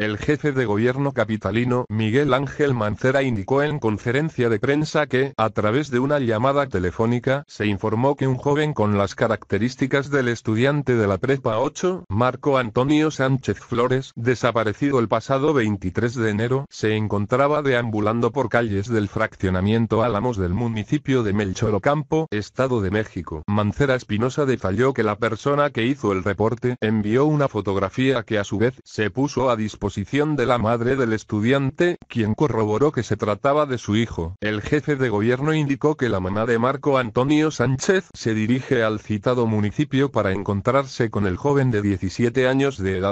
El jefe de gobierno capitalino Miguel Ángel Mancera indicó en conferencia de prensa que, a través de una llamada telefónica, se informó que un joven con las características del estudiante de la Prepa 8, Marco Antonio Sánchez Flores, desaparecido el pasado 23 de enero, se encontraba deambulando por calles del fraccionamiento Álamos del municipio de Melchorocampo, Estado de México. Mancera Espinosa detalló que la persona que hizo el reporte envió una fotografía que a su vez se puso a disposición de la madre del estudiante, quien corroboró que se trataba de su hijo. El jefe de gobierno indicó que la mamá de Marco Antonio Sánchez se dirige al citado municipio para encontrarse con el joven de 17 años de edad.